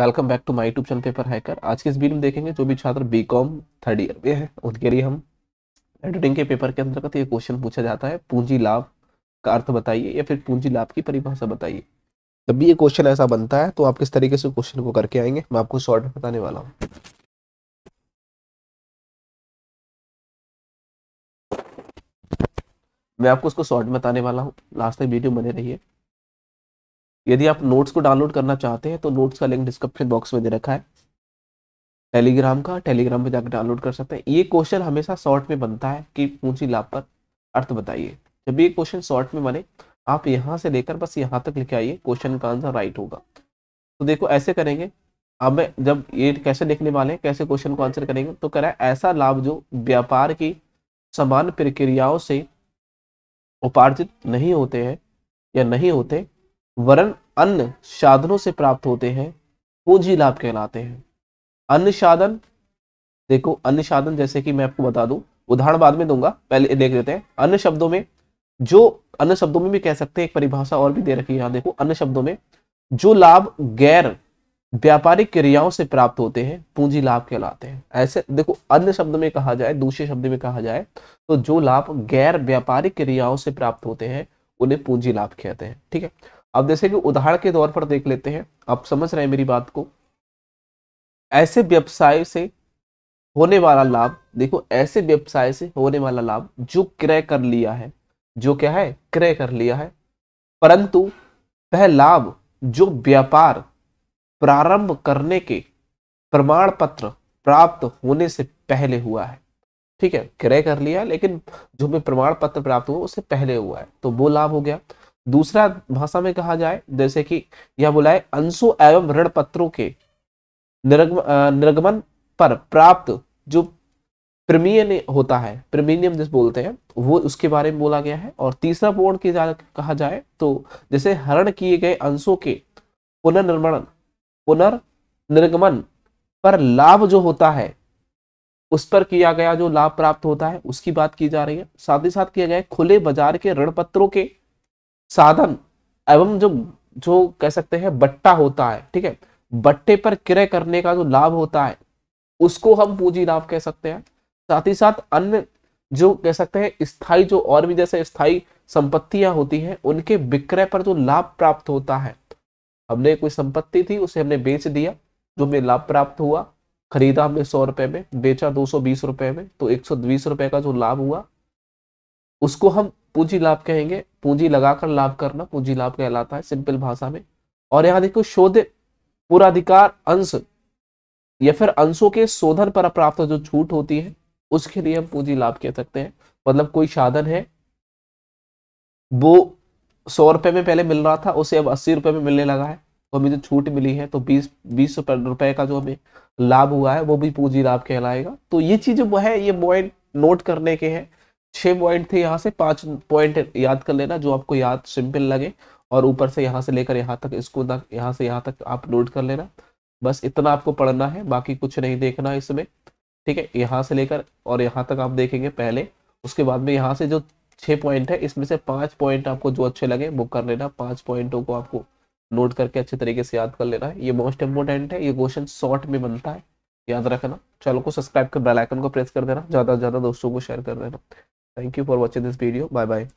Welcome back to my YouTube channel Paper Hacker आज के इस वीडियो में देखेंगे जो भी छात्र बीकॉम थर्ड ईयर में है उनके लिए हम एडिटिंग के पेपर के अंतर्गत ये क्वेश्चन पूछा जाता है पूंजी लाभ का अर्थ बताइए या फिर पूंजी लाभ की परिभाषा बताइए जब भी ये क्वेश्चन ऐसा बनता है तो आप किस तरीके से क्वेश्चन को करके आएंगे मैं आपको शॉर्ट में बताने वाला हूँ मैं आपको उसको शॉर्ट बताने वाला हूँ लास्ट तक वीडियो बने रही यदि आप नोट्स को डाउनलोड करना चाहते हैं तो नोट्स का लिंक डिस्क्रिप्शन बॉक्स में दे रखा है टेलीग्राम का टेलीग्राम में जाकर डाउनलोड कर सकते हैं ये क्वेश्चन हमेशा शॉर्ट में बनता है कि पूंजी लाभ पर अर्थ बताइए जब ये क्वेश्चन शॉर्ट में बने आप यहाँ से लेकर बस यहाँ तक लिखे आइए क्वेश्चन का आंसर राइट होगा तो देखो ऐसे करेंगे अब मैं जब ये कैसे देखने वाले हैं कैसे क्वेश्चन को आंसर करेंगे तो करें ऐसा लाभ जो व्यापार की समान प्रक्रियाओं से उपार्जित नहीं होते हैं या नहीं होते वरन अन्य साधनों से प्राप्त होते हैं पूंजी लाभ कहलाते हैं अन्य साधन देखो अन्य साधन जैसे कि मैं आपको बता दूं उदाहरण बाद में दूंगा पहले देख लेते हैं अन्य शब्दों में जो अन्य शब्दों में भी कह सकते हैं एक परिभाषा और भी दे रखी है यहाँ देखो अन्य शब्दों में जो लाभ गैर व्यापारिक क्रियाओं से प्राप्त होते हैं पूंजी लाभ कहलाते हैं ऐसे देखो अन्य शब्द में कहा जाए दूसरे शब्द में कहा जाए तो जो लाभ गैर व्यापारिक क्रियाओं से प्राप्त होते हैं उन्हें पूंजी लाभ कहते हैं ठीक है अब जैसे कि उदाहरण के तौर पर देख लेते हैं आप समझ रहे हैं मेरी बात को ऐसे व्यवसाय से होने वाला लाभ देखो ऐसे व्यवसाय से होने वाला लाभ जो क्रय कर लिया है जो क्या है क्रय कर लिया है परंतु वह लाभ जो व्यापार प्रारंभ करने के प्रमाण पत्र प्राप्त होने से पहले हुआ है ठीक है क्रय कर लिया लेकिन जो भी प्रमाण पत्र प्राप्त हुआ उससे पहले हुआ है तो वो लाभ हो गया दूसरा भाषा में कहा जाए जैसे कि यह बोला है अंशों एवं ऋण पत्रों के निर्गम निर्गमन पर प्राप्त जो प्रीमियम होता है प्रीमियम जिस बोलते हैं वो उसके बारे में बोला गया है और तीसरा पूर्ण की कहा जाए तो जैसे हरण किए गए अंशों के पुनर्निर्माण पुनर्निर्गमन पर लाभ जो होता है उस पर किया गया जो लाभ प्राप्त होता है उसकी बात की जा रही है साथ ही साथ किया गया खुले बाजार के ऋण पत्रों के साधन एवं जो जो कह सकते हैं बट्टा होता है ठीक है बट्टे पर क्रय करने का जो लाभ होता है उसको हम पूंजी लाभ कह सकते हैं साथ ही साथ अन्य जो कह सकते हैं स्थाई जो और भी जैसे स्थायी संपत्तियां होती हैं उनके विक्रय पर जो लाभ प्राप्त होता है हमने कोई संपत्ति थी उसे हमने बेच दिया जो हमें लाभ प्राप्त हुआ खरीदा हमने सौ रुपए में बेचा दो सौ बीस रुपए में तो एक सौ बीस रुपए का जो लाभ हुआ उसको हम पूंजी लाभ कहेंगे पूंजी लगाकर लाभ करना पूंजी लाभ कहलाता है सिंपल भाषा में और यहाँ देखो शोध पूराधिकार अंश या फिर अंशों के शोधन पर प्राप्त जो छूट होती है उसके लिए हम पूंजी लाभ कह सकते हैं मतलब कोई साधन है वो सौ रुपए में पहले मिल रहा था उसे अब अस्सी रुपए में मिलने लगा है तो हमें जो छूट मिली है तो बीस बीस रुपए का जो हमें लाभ हुआ है वो भी पूंजी लाभ कहलाएगा तो ये चीज वो है ये पॉइंट नोट करने के हैं छः पॉइंट थे यहाँ से पांच पॉइंट याद कर लेना जो आपको याद सिंपल लगे और ऊपर से यहाँ से लेकर यहाँ तक इसको तक यहाँ से यहाँ तक आप नोट कर लेना बस इतना आपको पढ़ना है बाकी कुछ नहीं देखना है इसमें ठीक है यहाँ से लेकर और यहाँ तक आप देखेंगे पहले उसके बाद में यहाँ से जो छः पॉइंट है इसमें से पाँच पॉइंट आपको जो अच्छे लगे वो कर लेना पाँच पॉइंटों को आपको नोट करके अच्छे तरीके से याद कर लेना है ये मोस्ट इंपॉर्टेंट है ये क्वेश्चन शॉर्ट में बनता है याद रखना चैनल को सब्सक्राइब कर बेल आइकन को प्रेस कर देना ज़्यादा से ज़्यादा दोस्तों को शेयर कर देना Thank you for watching this video. Bye bye.